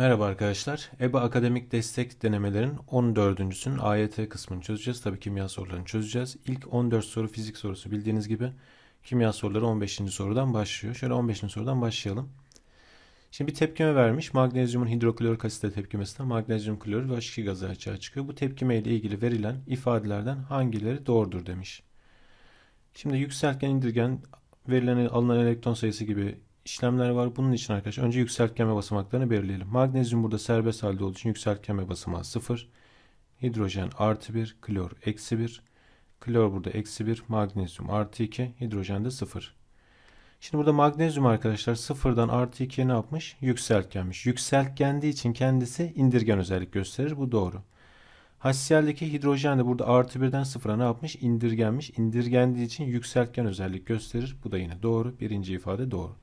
Merhaba arkadaşlar. EBA akademik destek denemelerin 14.sünün AYT kısmını çözeceğiz. Tabii kimya sorularını çözeceğiz. İlk 14 soru fizik sorusu bildiğiniz gibi. Kimya soruları 15. sorudan başlıyor. Şöyle 15. sorudan başlayalım. Şimdi bir tepkime vermiş. Magnezyumun hidroklorik asitle tepkimesinde magnezyum klorür ve H2 gazı açığa çıkıyor. Bu tepkime ile ilgili verilen ifadelerden hangileri doğrudur demiş. Şimdi yükseltgen indirgen verilen alınan elektron sayısı gibi işlemler var. Bunun için arkadaşlar önce yükseltgenme basamaklarını belirleyelim. Magnezyum burada serbest halde olduğu için yükseltgenme basamağı 0. Hidrojen artı 1, klor eksi 1. Klor burada eksi 1, magnezyum artı 2, hidrojen de 0. Şimdi burada magnezyum arkadaşlar sıfırdan artı 2'ye ne yapmış? Yükseltgenmiş. Yükseltgendiği için kendisi indirgen özellik gösterir. Bu doğru. HCl'deki hidrojen de burada artı 1'den sıfıra ne yapmış? İndirgenmiş. İndirgendiği için yükseltgen özellik gösterir. Bu da yine doğru. Birinci ifade doğru.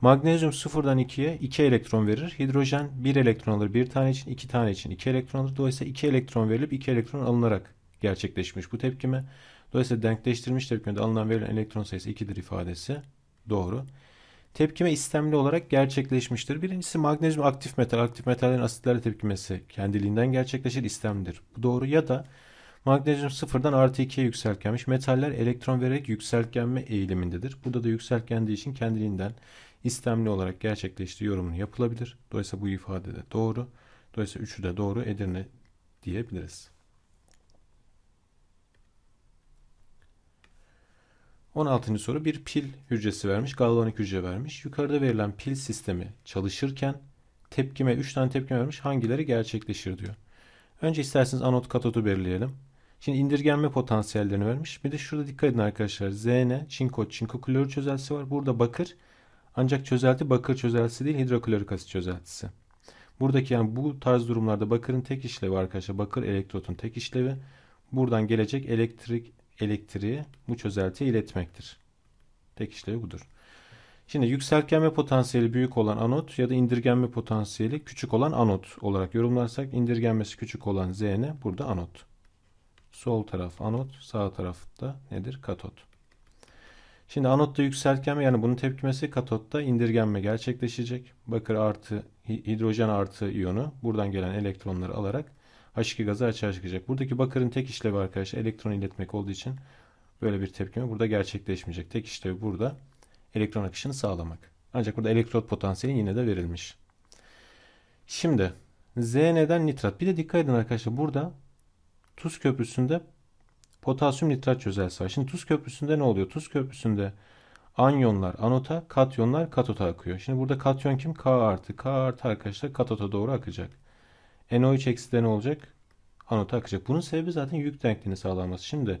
Magnezyum 0'dan 2'ye 2 elektron verir. Hidrojen 1 elektron alır 1 tane için, 2 tane için 2 elektron alır. Dolayısıyla 2 elektron verilip 2 elektron alınarak gerçekleşmiş bu tepkime. Dolayısıyla denkleştirilmiş tepkimede alınan verilen elektron sayısı 2'dir ifadesi doğru. Tepkime istemli olarak gerçekleşmiştir. Birincisi magnezyum aktif metal. Aktif metallerin asitlerle tepkimesi kendiliğinden gerçekleşir istemlidir. Bu doğru ya da Magnezyum sıfırdan artı ikiye yükseltgenmiş. Metaller elektron vererek yükseltgenme eğilimindedir. Burada da yükseltgendiği için kendiliğinden istemli olarak gerçekleşti yorumunu yapılabilir. Dolayısıyla bu ifade de doğru. Dolayısıyla üçü de doğru Edirne diyebiliriz. 16. soru bir pil hücresi vermiş, galvanik hücre vermiş. Yukarıda verilen pil sistemi çalışırken tepkime 3 tane tepkime vermiş. Hangileri gerçekleşir diyor. Önce isterseniz anot katotu belirleyelim. Şimdi indirgenme potansiyellerini vermiş. Bir de şurada dikkat edin arkadaşlar. ZN, çinko, çinko klorür çözeltisi var. Burada bakır ancak çözelti bakır çözeltisi değil hidroklorik asit çözeltisi. Buradaki yani bu tarz durumlarda bakırın tek işlevi arkadaşlar bakır elektrotun tek işlevi buradan gelecek elektrik elektriği bu çözeltiye iletmektir. Tek işlevi budur. Şimdi yükseltgenme potansiyeli büyük olan anot ya da indirgenme potansiyeli küçük olan anot olarak yorumlarsak indirgenmesi küçük olan Zn burada anot. Sol taraf anot, sağ tarafta nedir? Katot. Şimdi anotta yükselken yani bunun tepkimesi katotta indirgenme gerçekleşecek. Bakır artı hidrojen artı iyonu buradan gelen elektronları alarak H2 gazı açığa çıkacak. Buradaki bakırın tek işlevi arkadaşlar elektron iletmek olduğu için böyle bir tepkime burada gerçekleşmeyecek. Tek işlevi burada elektron akışını sağlamak. Ancak burada elektrot potansiyeli yine de verilmiş. Şimdi Z neden nitrat? Bir de dikkat edin arkadaşlar burada tuz köprüsünde potasyum nitrat çözelsi var. Şimdi tuz köprüsünde ne oluyor? Tuz köprüsünde anyonlar anota, katyonlar katota akıyor. Şimdi burada katyon kim? K artı. K artı arkadaşlar katota doğru akacak. NO3 eksi de ne olacak? Anota akacak. Bunun sebebi zaten yük denkliğini sağlanması. Şimdi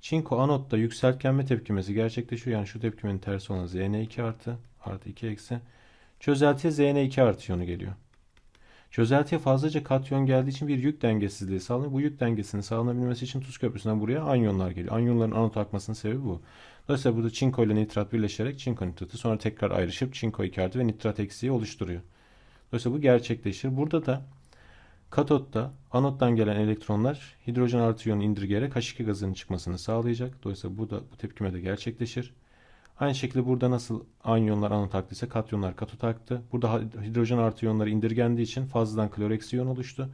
çinko anotta yükseltgenme tepkimesi gerçekleşiyor. Yani şu tepkimenin tersi olan Zn2 artı artı 2 eksi. Çözeltiye Zn2 artı yonu geliyor. Çözeltiye fazlaca katyon geldiği için bir yük dengesizliği sağlanıyor. Bu yük dengesini sağlanabilmesi için tuz köprüsünden buraya anyonlar geliyor. Anyonların anot akmasının sebebi bu. Dolayısıyla burada çinko ile nitrat birleşerek çinko nitratı sonra tekrar ayrışıp çinko iki artı ve nitrat eksiği oluşturuyor. Dolayısıyla bu gerçekleşir. Burada da katotta anottan gelen elektronlar hidrojen artı iyonu indirgeyerek H2 gazının çıkmasını sağlayacak. Dolayısıyla bu da bu tepkime de gerçekleşir. Aynı şekilde burada nasıl anyonlar anotaktıysa katyonlar katotaktı. Burada hidrojen artı iyonları indirgendiği için fazladan kloreksi iyon oluştu.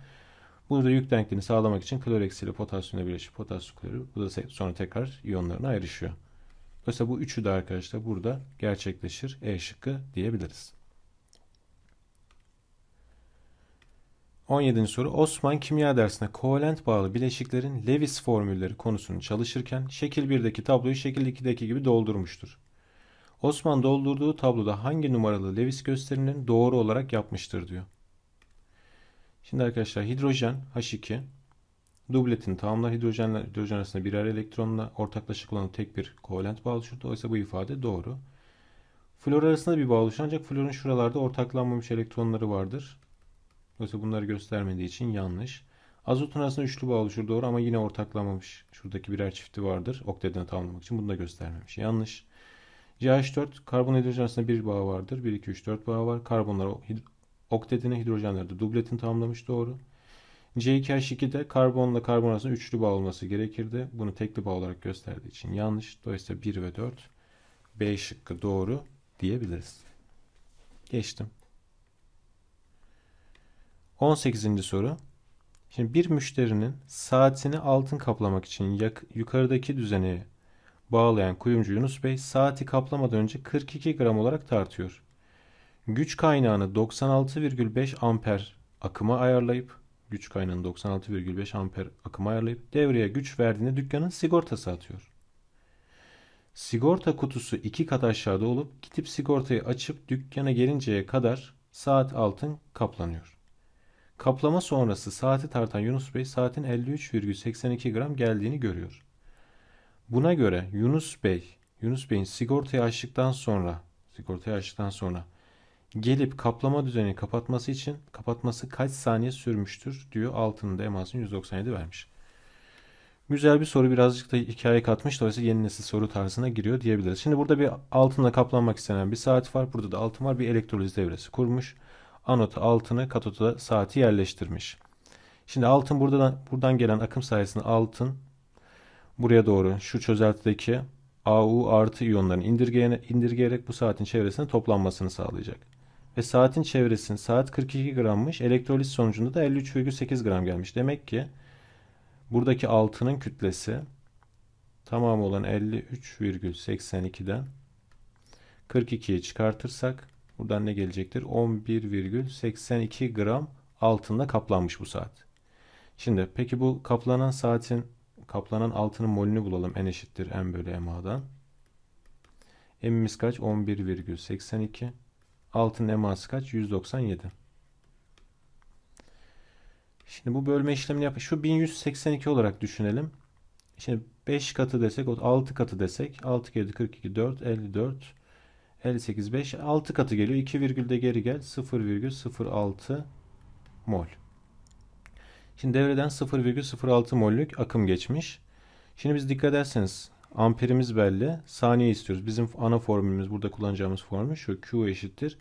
Burada yük denkliğini sağlamak için kloreksi ile potasyumla birleşip potasyum klorür. Bu da sonra tekrar iyonlarına ayrışıyor. Dolayısıyla bu üçü de arkadaşlar burada gerçekleşir. E şıkkı diyebiliriz. 17. soru Osman kimya dersine kovalent bağlı bileşiklerin Lewis formülleri konusunu çalışırken şekil 1'deki tabloyu şekil 2'deki gibi doldurmuştur. Osman doldurduğu tabloda hangi numaralı Lewis gösterimlerini doğru olarak yapmıştır diyor. Şimdi arkadaşlar hidrojen H2 dubletin tamamlar hidrojenle hidrojen arasında birer elektronla ortaklaşık olan tek bir kovalent bağ oluşur. Dolayısıyla bu ifade doğru. Flor arasında bir bağ oluşur ancak florun şuralarda ortaklanmamış elektronları vardır. Dolayısıyla bunları göstermediği için yanlış. Azotun arasında üçlü bağ oluşur doğru ama yine ortaklanmamış. Şuradaki birer çifti vardır. Oktetini tamamlamak için bunu da göstermemiş. Yanlış. CH4 karbon hidrojen arasında bir bağ vardır. 1, 2, 3, 4 bağ var. Karbonlar oktetine hidrojenler de dubletini tamamlamış doğru. C2H2'de karbonla karbon arasında üçlü bağ olması gerekirdi. Bunu tekli bağ olarak gösterdiği için yanlış. Dolayısıyla 1 ve 4 B şıkkı doğru diyebiliriz. Geçtim. 18. soru. Şimdi bir müşterinin saatini altın kaplamak için yukarıdaki düzeni bağlayan kuyumcu Yunus Bey saati kaplamadan önce 42 gram olarak tartıyor. Güç kaynağını 96,5 amper akıma ayarlayıp güç kaynağını 96,5 amper akıma ayarlayıp devreye güç verdiğinde dükkanın sigortası atıyor. Sigorta kutusu iki kat aşağıda olup gidip sigortayı açıp dükkana gelinceye kadar saat altın kaplanıyor. Kaplama sonrası saati tartan Yunus Bey saatin 53,82 gram geldiğini görüyor. Buna göre Yunus Bey, Yunus Bey'in sigortayı açtıktan sonra, sigortayı açtıktan sonra gelip kaplama düzenini kapatması için kapatması kaç saniye sürmüştür diyor. Altında emasını 197 vermiş. Güzel bir soru birazcık da hikaye katmış. Dolayısıyla yeni nesil soru tarzına giriyor diyebiliriz. Şimdi burada bir altınla kaplanmak istenen bir saat var. Burada da altın var. Bir elektroliz devresi kurmuş. anotu altını katotu da saati yerleştirmiş. Şimdi altın buradan, buradan gelen akım sayesinde altın buraya doğru şu çözeltideki AU artı iyonların indirgeyene, indirgeyerek bu saatin çevresine toplanmasını sağlayacak. Ve saatin çevresinin saat 42 grammış elektrolit sonucunda da 53,8 gram gelmiş. Demek ki buradaki altının kütlesi tamamı olan 53,82'den 42'yi çıkartırsak buradan ne gelecektir? 11,82 gram altında kaplanmış bu saat. Şimdi peki bu kaplanan saatin Kaplanan altının molünü bulalım. N eşittir M bölü MA'dan. M'imiz kaç? 11,82. Altın MA'sı kaç? 197. Şimdi bu bölme işlemini yap. Şu 1182 olarak düşünelim. Şimdi 5 katı desek, 6 katı desek. 6 kere 42, 4, 54, 58, 5. 6 katı geliyor. 2 virgülde geri gel. 0,06 mol. Şimdi devreden 0,06 mollük akım geçmiş. Şimdi biz dikkat ederseniz amperimiz belli. Saniye istiyoruz. Bizim ana formülümüz burada kullanacağımız formül şu. Q eşittir.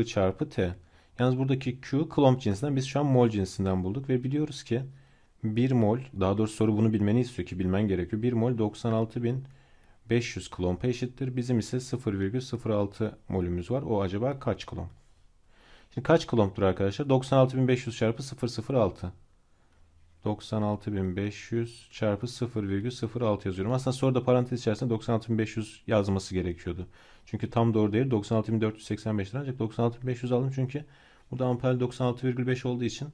I çarpı T. Yalnız buradaki Q klomp cinsinden biz şu an mol cinsinden bulduk ve biliyoruz ki 1 mol daha doğrusu soru bunu bilmeni istiyor ki bilmen gerekiyor. 1 mol 96.500 klompa eşittir. Bizim ise 0,06 molümüz var. O acaba kaç klomp? Şimdi kaç klomptur arkadaşlar? 96.500 çarpı 006. 96.500 çarpı 0,06 yazıyorum. Aslında soruda parantez içerisinde 96.500 yazması gerekiyordu. Çünkü tam doğru değeri 96.485'tir ancak 96.500 aldım çünkü burada amper 96,5 olduğu için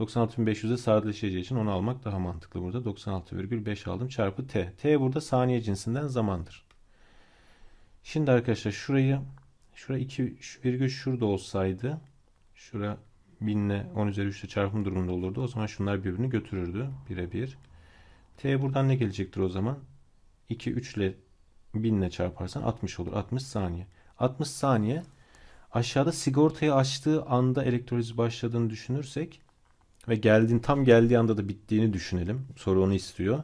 96.500'e sadeleşeceği için onu almak daha mantıklı burada. 96,5 aldım çarpı t. t burada saniye cinsinden zamandır. Şimdi arkadaşlar şurayı şura 2 virgül şurada olsaydı şura 1000 ile 10 üzeri 3 çarpım durumunda olurdu. O zaman şunlar birbirini götürürdü. Bire bir. T buradan ne gelecektir o zaman? 2 3 ile 1000 ile çarparsan 60 olur. 60 saniye. 60 saniye aşağıda sigortayı açtığı anda elektroliz başladığını düşünürsek ve geldiğin tam geldiği anda da bittiğini düşünelim. Soru onu istiyor.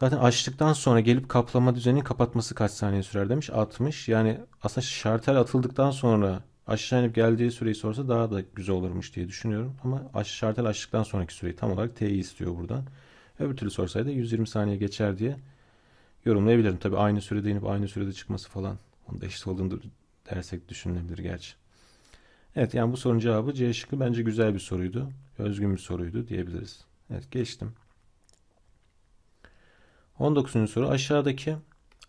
Zaten açtıktan sonra gelip kaplama düzenini kapatması kaç saniye sürer demiş. 60. Yani aslında şartel atıldıktan sonra Aşağı inip geldiği süreyi sorsa daha da güzel olurmuş diye düşünüyorum. Ama aş, şartel açtıktan sonraki süreyi tam olarak T'yi istiyor buradan. Öbür türlü sorsaydı 120 saniye geçer diye yorumlayabilirim. Tabii aynı sürede inip aynı sürede çıkması falan. Onda eşit olduğunu dersek düşünülebilir gerçi. Evet yani bu sorunun cevabı C şıkkı bence güzel bir soruydu. Özgün bir soruydu diyebiliriz. Evet geçtim. 19. soru aşağıdaki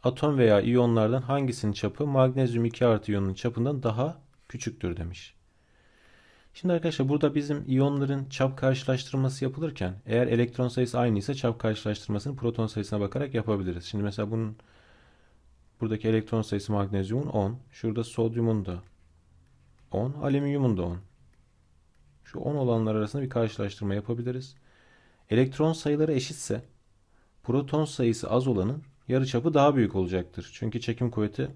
atom veya iyonlardan hangisinin çapı magnezyum 2 artı iyonun çapından daha küçüktür demiş. Şimdi arkadaşlar burada bizim iyonların çap karşılaştırması yapılırken eğer elektron sayısı aynıysa çap karşılaştırmasını proton sayısına bakarak yapabiliriz. Şimdi mesela bunun buradaki elektron sayısı magnezyumun 10. Şurada sodyumun da 10. Alüminyumun da 10. Şu 10 olanlar arasında bir karşılaştırma yapabiliriz. Elektron sayıları eşitse proton sayısı az olanın yarı çapı daha büyük olacaktır. Çünkü çekim kuvveti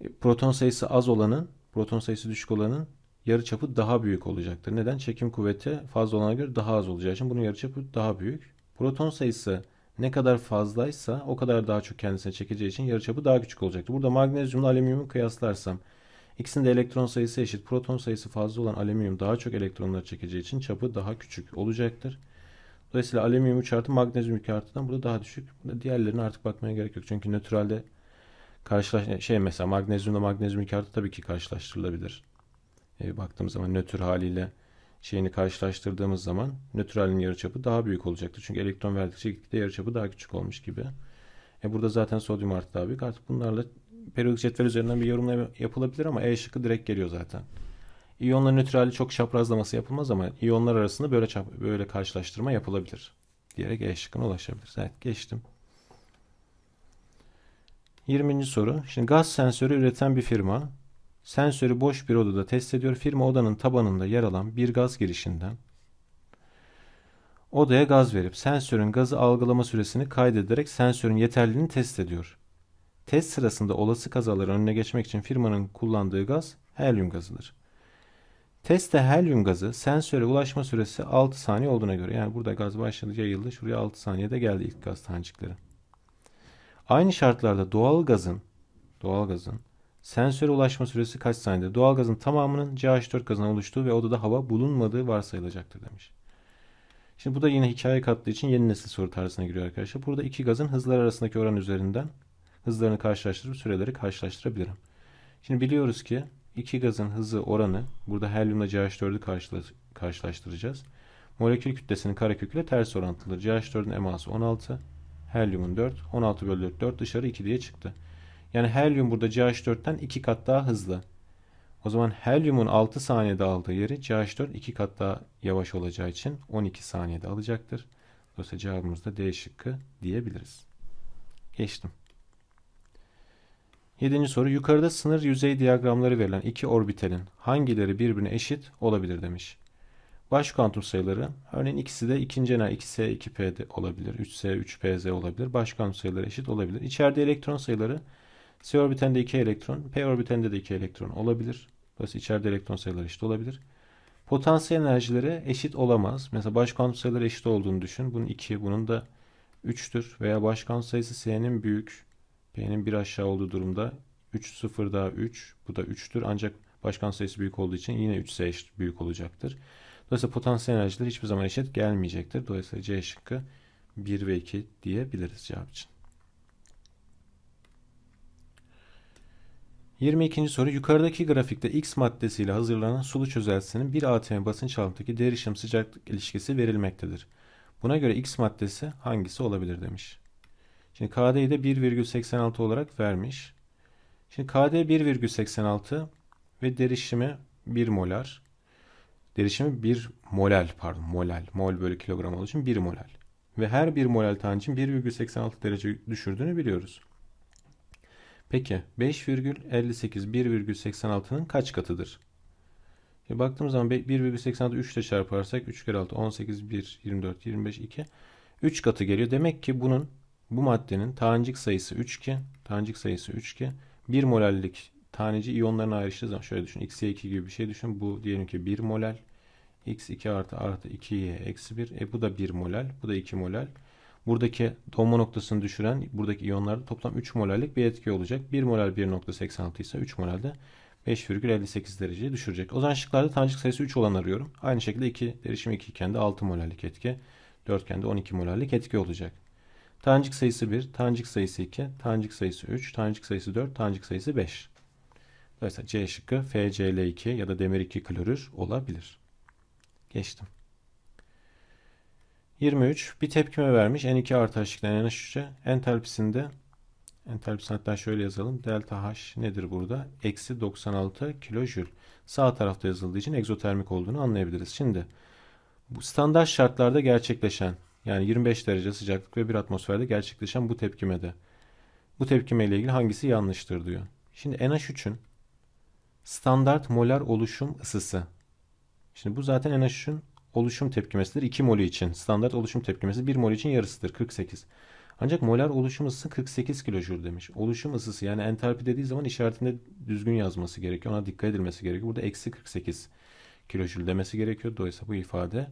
e, proton sayısı az olanın proton sayısı düşük olanın yarı çapı daha büyük olacaktır. Neden? Çekim kuvveti fazla olana göre daha az olacağı için bunun yarı çapı daha büyük. Proton sayısı ne kadar fazlaysa o kadar daha çok kendisine çekeceği için yarı çapı daha küçük olacaktır. Burada magnezyumla alüminyumu kıyaslarsam ikisinin de elektron sayısı eşit. Proton sayısı fazla olan alüminyum daha çok elektronlar çekeceği için çapı daha küçük olacaktır. Dolayısıyla alüminyum 3 artı magnezyum 2 artıdan burada daha düşük. diğerlerine artık bakmaya gerek yok. Çünkü nötralde karşılaş şey mesela magnezyumla magnezyum kağıdı tabii ki karşılaştırılabilir. E, baktığımız zaman nötr haliyle şeyini karşılaştırdığımız zaman nötr halin yarıçapı daha büyük olacaktı. Çünkü elektron verdikçe gitgide yarıçapı daha küçük olmuş gibi. E burada zaten sodyum artı daha büyük. Artık bunlarla periyodik cetvel üzerinden bir yorumla yapılabilir ama E şıkkı direkt geliyor zaten. İyonların nötr hali çok çaprazlaması yapılmaz ama iyonlar arasında böyle çap, böyle karşılaştırma yapılabilir. Diyerek E şıkkına ulaşabiliriz. Evet geçtim. 20. soru. Şimdi gaz sensörü üreten bir firma sensörü boş bir odada test ediyor. Firma odanın tabanında yer alan bir gaz girişinden odaya gaz verip sensörün gazı algılama süresini kaydederek sensörün yeterliliğini test ediyor. Test sırasında olası kazaların önüne geçmek için firmanın kullandığı gaz helyum gazıdır. Testte helyum gazı sensöre ulaşma süresi 6 saniye olduğuna göre yani burada gaz başladı yayıldı şuraya 6 saniyede geldi ilk gaz tanecikleri. Aynı şartlarda doğal gazın, doğal gazın sensöre ulaşma süresi kaç saniyede? gazın tamamının CH4 gazına oluştuğu ve odada hava bulunmadığı varsayılacaktır demiş. Şimdi bu da yine hikaye kattığı için yeni nesil soru tarzına giriyor arkadaşlar. Burada iki gazın hızlar arasındaki oran üzerinden hızlarını karşılaştırıp süreleri karşılaştırabilirim. Şimdi biliyoruz ki iki gazın hızı oranı burada helyumla CH4'ü karşılaştıracağız. Molekül kütlesinin karekökü ile ters orantılıdır. CH4'ün eması 16, Helyumun 4. 16 bölü 4. 4 dışarı 2 diye çıktı. Yani helyum burada CH4'ten 2 kat daha hızlı. O zaman helyumun 6 saniyede aldığı yeri CH4 2 kat daha yavaş olacağı için 12 saniyede alacaktır. Dolayısıyla cevabımız da D şıkkı diyebiliriz. Geçtim. 7. soru yukarıda sınır yüzey diyagramları verilen iki orbitalin hangileri birbirine eşit olabilir demiş. Baş kontur sayıları örneğin ikisi de ikinci ener 2S, 2P olabilir. 3S, 3PZ olabilir. Baş kontur sayıları eşit olabilir. İçeride elektron sayıları S orbitende 2 elektron, P orbitende de 2 elektron olabilir. Dolayısıyla içeride elektron sayıları eşit olabilir. Potansiyel enerjileri eşit olamaz. Mesela baş kontur sayıları eşit olduğunu düşün. Bunun 2, bunun da 3'tür. Veya baş kontur sayısı S'nin büyük, P'nin bir aşağı olduğu durumda 3, 0 daha 3. Bu da 3'tür. Ancak başkan sayısı büyük olduğu için yine 3S eşit büyük olacaktır. Dolayısıyla potansiyel enerjiler hiçbir zaman eşit gelmeyecektir. Dolayısıyla C şıkkı 1 ve 2 diyebiliriz cevap için. 22. soru yukarıdaki grafikte X maddesiyle hazırlanan sulu çözeltisinin bir atm basınç altındaki derişim sıcaklık ilişkisi verilmektedir. Buna göre X maddesi hangisi olabilir demiş. Şimdi KD'yi de 1,86 olarak vermiş. Şimdi KD 1,86 ve derişimi 1 molar derişimi 1 molal, pardon molal, mol bölü kilogram olduğu için 1 molal. Ve her 1 molel tanecin 1,86 derece düşürdüğünü biliyoruz. Peki 5,58 1,86'nın kaç katıdır? Şimdi e, baktığımız zaman 1,86 3 ile çarparsak 3 kere 6 18 1 24 25 2 3 katı geliyor. Demek ki bunun bu maddenin tanecik sayısı 3 ki tanecik sayısı 3 ki 1 molellik taneci iyonların ayrıştığı zaman şöyle düşün. X'ye2 gibi bir şey düşün. Bu diyelim ki 1 molal, X2 artı artı 2Y eksi 1. E bu da 1 molal, Bu da 2 molal. Buradaki donma noktasını düşüren buradaki iyonlarda toplam 3 molallik bir etki olacak. 1 molal 1.86 ise 3 molelde 5,58 dereceyi düşürecek. O zaman şıklarda tanecik sayısı 3 olan arıyorum. Aynı şekilde 2 derişim 2 iken de 6 molallik etki. 4 iken de 12 molallik etki olacak. Tanecik sayısı 1, tanecik sayısı 2, tanecik sayısı 3, tanecik sayısı 4, tanecik sayısı 5. Dolayısıyla C şıkkı FCl2 ya da demir 2 klorür olabilir. Geçtim. 23. Bir tepkime vermiş. N2 artı H2'den NH3'e entalpisinde entalpisini hatta şöyle yazalım. Delta H nedir burada? Eksi 96 kilojül. Sağ tarafta yazıldığı için egzotermik olduğunu anlayabiliriz. Şimdi bu standart şartlarda gerçekleşen yani 25 derece sıcaklık ve bir atmosferde gerçekleşen bu tepkimede bu tepkime ile ilgili hangisi yanlıştır diyor. Şimdi NH3'ün Standart molar oluşum ısısı. Şimdi bu zaten en aşın oluşum tepkimesidir. 2 mol için standart oluşum tepkimesi 1 mol için yarısıdır 48. Ancak molar oluşum ısısı 48 kilojül demiş. Oluşum ısısı yani entalpi dediği zaman işaretinde düzgün yazması gerekiyor. Ona dikkat edilmesi gerekiyor. Burada eksi 48 kilojül demesi gerekiyor. Dolayısıyla bu ifade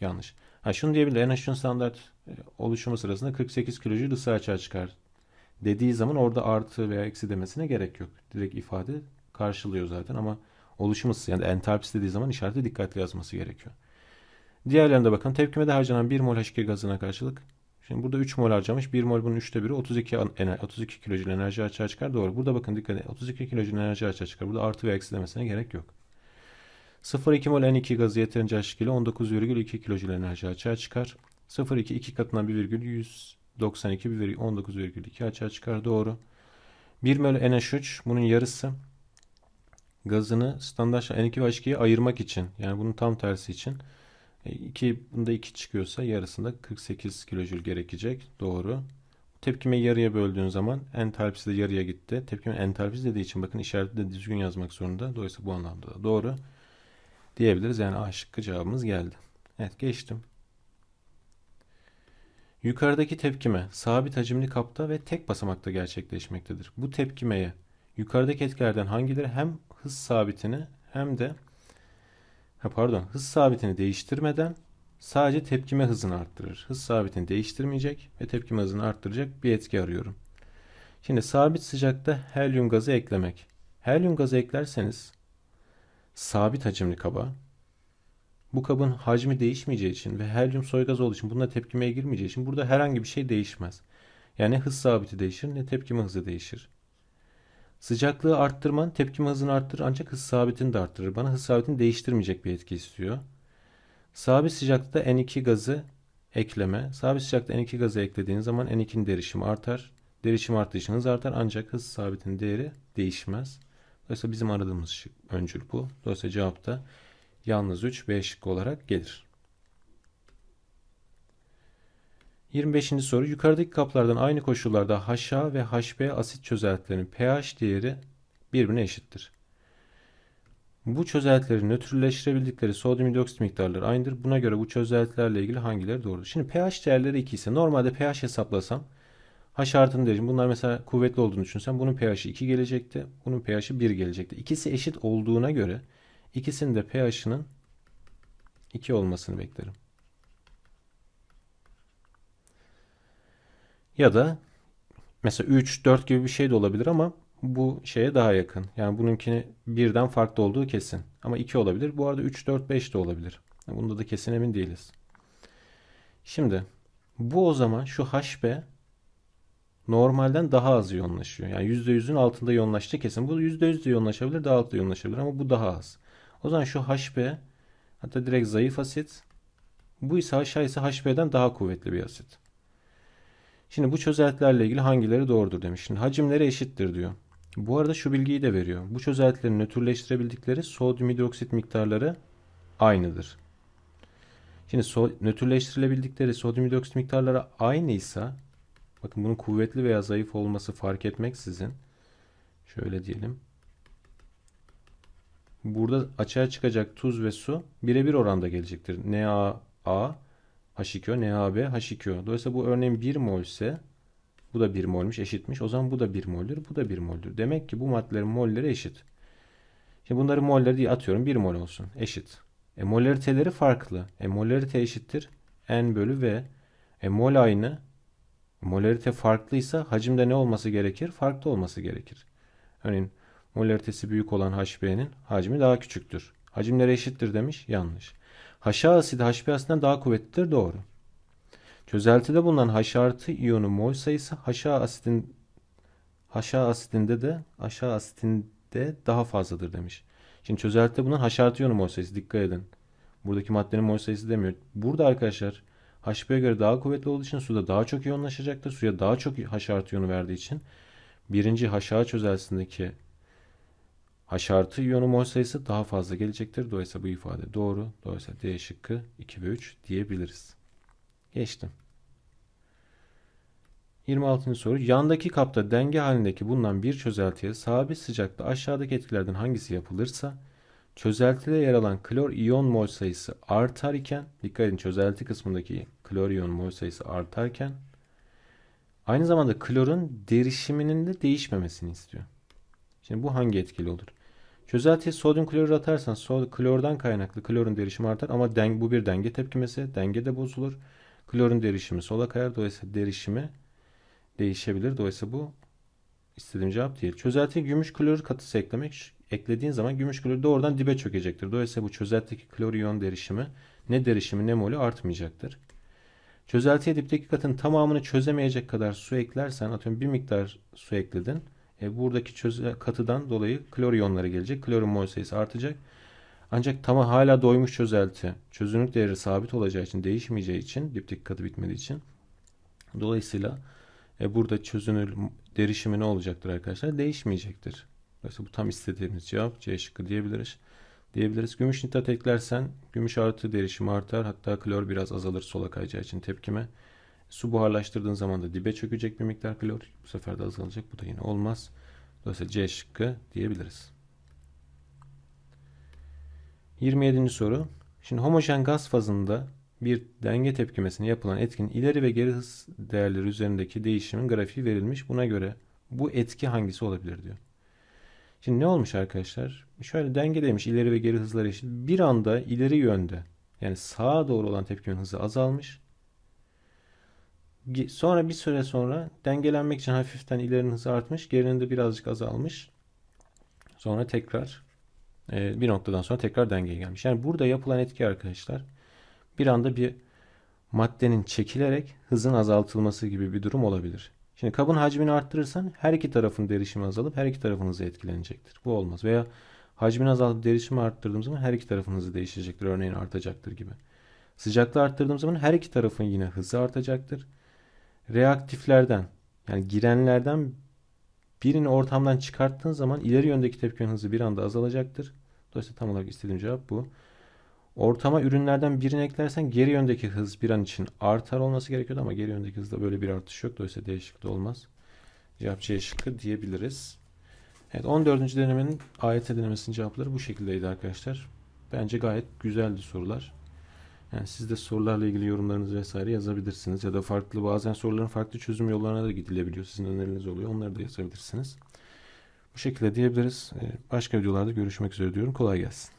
yanlış. Ha şunu diyebilir. NH'ın standart e, oluşumu sırasında 48 kilojül ısı açığa çıkar dediği zaman orada artı veya eksi demesine gerek yok. Direkt ifade karşılıyor zaten ama oluşum ısısı yani entalpisi dediği zaman işareti dikkatli yazması gerekiyor. Diğerlerine de bakın. Tepkimede harcanan 1 mol H2 gazına karşılık Şimdi burada 3 mol harcamış. 1 mol bunun 3'te 1'i 32, 32 kilojül enerji açığa çıkar. Doğru. Burada bakın dikkat edin. 32 kilojül enerji açığa çıkar. Burada artı ve eksi demesine gerek yok. 0,2 mol N2 gazı yeterince aşık ile 19,2 kilojül enerji açığa çıkar. 0,2 2 katından 1,192 1,19,2 açığa çıkar. Doğru. 1 mol NH3 bunun yarısı gazını standart N2 ve H2'ye ayırmak için yani bunun tam tersi için 2 e, bunda 2 çıkıyorsa yarısında 48 kilojül gerekecek. Doğru. Tepkime yarıya böldüğün zaman entalpisi de yarıya gitti. Tepkime entalpisi dediği için bakın işareti de düzgün yazmak zorunda. Dolayısıyla bu anlamda da doğru diyebiliriz. Yani A şıkkı cevabımız geldi. Evet geçtim. Yukarıdaki tepkime sabit hacimli kapta ve tek basamakta gerçekleşmektedir. Bu tepkimeye yukarıdaki etkilerden hangileri hem hız sabitini hem de ha pardon hız sabitini değiştirmeden sadece tepkime hızını arttırır. Hız sabitini değiştirmeyecek ve tepkime hızını arttıracak bir etki arıyorum. Şimdi sabit sıcakta helyum gazı eklemek. Helyum gazı eklerseniz sabit hacimli kaba bu kabın hacmi değişmeyeceği için ve helyum soygaz olduğu için bununla tepkimeye girmeyeceği için burada herhangi bir şey değişmez. Yani hız sabiti değişir ne tepkime hızı değişir. Sıcaklığı arttırman tepkim hızını arttırır ancak hız sabitini de arttırır. Bana hız sabitini değiştirmeyecek bir etki istiyor. Sabit sıcaklıkta N2 gazı ekleme. Sabit sıcaklıkta N2 gazı eklediğiniz zaman N2'nin derişimi artar. Derişim arttığı hız artar ancak hız sabitinin değeri değişmez. Dolayısıyla bizim aradığımız şık öncül bu. Dolayısıyla cevap da yalnız 3 B şıkkı olarak gelir. 25. soru yukarıdaki kaplardan aynı koşullarda HA ve HB asit çözeltilerinin pH değeri birbirine eşittir. Bu çözeltilerin nötrleştirebildikleri sodyum dioksit miktarları aynıdır. Buna göre bu çözeltilerle ilgili hangileri doğrudur? Şimdi pH değerleri 2 ise normalde pH hesaplasam H artını derim. Bunlar mesela kuvvetli olduğunu düşünsem bunun pH'i 2 gelecekti. Bunun pH'i 1 gelecekti. İkisi eşit olduğuna göre ikisinin de pH'inin 2 olmasını beklerim. Ya da mesela 3, 4 gibi bir şey de olabilir ama bu şeye daha yakın. Yani bununkini birden farklı olduğu kesin. Ama 2 olabilir. Bu arada 3, 4, 5 de olabilir. Bunda da kesin emin değiliz. Şimdi bu o zaman şu HB normalden daha az yoğunlaşıyor. Yani %100'ün altında yoğunlaştı kesin. Bu %100 de yoğunlaşabilir, daha altta yoğunlaşabilir ama bu daha az. O zaman şu HB hatta direkt zayıf asit. Bu ise aşağı ise HB'den daha kuvvetli bir asit. Şimdi bu çözeltilerle ilgili hangileri doğrudur demiş. Şimdi hacimleri eşittir diyor. Bu arada şu bilgiyi de veriyor. Bu çözeltilerin nötrleştirebildikleri sodyum hidroksit miktarları aynıdır. Şimdi so nötrleştirilebildikleri sodyum hidroksit miktarları aynıysa bakın bunun kuvvetli veya zayıf olması fark etmeksizin şöyle diyelim. Burada açığa çıkacak tuz ve su birebir oranda gelecektir. Na A h 2 NaB, h 2 Dolayısıyla bu örneğin 1 mol ise bu da 1 molmuş eşitmiş. O zaman bu da 1 moldür, bu da 1 moldür. Demek ki bu maddelerin molleri eşit. Şimdi bunları molleri diye atıyorum 1 mol olsun eşit. E molariteleri farklı. E molarite eşittir N bölü V. E mol aynı. Molarite farklıysa hacimde ne olması gerekir? Farklı olması gerekir. Örneğin molaritesi büyük olan HB'nin hacmi daha küçüktür. Hacimleri eşittir demiş. Yanlış haşa asidi HB asidinden daha kuvvetlidir doğru. Çözeltide bulunan H artı iyonu mol sayısı haşa asidin haşa asidinde de aşağı asidinde daha fazladır demiş. Şimdi çözeltide bulunan H artı iyonu mol sayısı dikkat edin. Buradaki maddenin mol sayısı demiyor. Burada arkadaşlar HB'ye göre daha kuvvetli olduğu için suda daha çok iyonlaşacaktır. Suya daha çok H artı iyonu verdiği için birinci haşa çözeltisindeki H iyonu iyonun mol sayısı daha fazla gelecektir. Dolayısıyla bu ifade doğru. Dolayısıyla D şıkkı 2 ve 3 diyebiliriz. Geçtim. 26. soru. Yandaki kapta denge halindeki bulunan bir çözeltiye sabit sıcakta aşağıdaki etkilerden hangisi yapılırsa çözeltide yer alan klor iyon mol sayısı artarken, dikkat edin çözelti kısmındaki klor iyon mol sayısı artarken aynı zamanda klorun derişiminin de değişmemesini istiyor. Şimdi bu hangi etkili olur? Çözeltiye sodyum klorür atarsan sod klordan kaynaklı klorun derişimi artar ama deng bu bir denge tepkimesi. Denge de bozulur. Klorun derişimi sola kayar. Dolayısıyla derişimi değişebilir. Dolayısıyla bu istediğim cevap değil. Çözeltiye gümüş klorür katısı eklemek eklediğin zaman gümüş klorür doğrudan dibe çökecektir. Dolayısıyla bu çözeltideki klor iyon derişimi ne derişimi ne molü artmayacaktır. Çözeltiye dipteki katın tamamını çözemeyecek kadar su eklersen atıyorum bir miktar su ekledin. E, buradaki çöze, katıdan dolayı klor iyonları gelecek. Klorun mol sayısı artacak. Ancak tama hala doymuş çözelti. Çözünürlük değeri sabit olacağı için, değişmeyeceği için, dipteki katı bitmediği için. Dolayısıyla e, burada çözünür derişimi ne olacaktır arkadaşlar? Değişmeyecektir. Dolayısıyla bu tam istediğimiz cevap C şıkkı diyebiliriz. Diyebiliriz. Gümüş nitrat eklersen gümüş artı derişimi artar. Hatta klor biraz azalır sola kayacağı için tepkime. Su buharlaştırdığın zaman da dibe çökecek bir miktar klor. Bu sefer de azalacak. Bu da yine olmaz. Dolayısıyla C şıkkı diyebiliriz. 27. soru. Şimdi homojen gaz fazında bir denge tepkimesine yapılan etkin ileri ve geri hız değerleri üzerindeki değişimin grafiği verilmiş. Buna göre bu etki hangisi olabilir diyor. Şimdi ne olmuş arkadaşlar? Şöyle denge demiş ileri ve geri hızlar eşit. Bir anda ileri yönde yani sağa doğru olan tepkimenin hızı azalmış. Sonra bir süre sonra dengelenmek için hafiften ilerinin hızı artmış, gerinin de birazcık azalmış. Sonra tekrar e, bir noktadan sonra tekrar dengeye gelmiş. Yani burada yapılan etki arkadaşlar bir anda bir maddenin çekilerek hızın azaltılması gibi bir durum olabilir. Şimdi kabın hacmini arttırırsan her iki tarafın derişimi azalıp her iki tarafın hızı etkilenecektir. Bu olmaz. Veya hacmini azaltıp derişimi arttırdığım zaman her iki tarafın hızı değişecektir. Örneğin artacaktır gibi. Sıcaklığı arttırdığım zaman her iki tarafın yine hızı artacaktır reaktiflerden yani girenlerden birini ortamdan çıkarttığın zaman ileri yöndeki tepkiyon hızı bir anda azalacaktır. Dolayısıyla tam olarak istediğim cevap bu. Ortama ürünlerden birini eklersen geri yöndeki hız bir an için artar olması gerekiyordu ama geri yöndeki hızda böyle bir artış yok. Dolayısıyla değişiklik olmaz. Cevap C şıkkı diyebiliriz. Evet 14. denemenin AYT denemesinin cevapları bu şekildeydi arkadaşlar. Bence gayet güzeldi sorular. Yani siz de sorularla ilgili yorumlarınızı vesaire yazabilirsiniz. Ya da farklı bazen soruların farklı çözüm yollarına da gidilebiliyor. Sizin öneriniz oluyor. Onları da yazabilirsiniz. Bu şekilde diyebiliriz. Ee, başka videolarda görüşmek üzere diyorum. Kolay gelsin.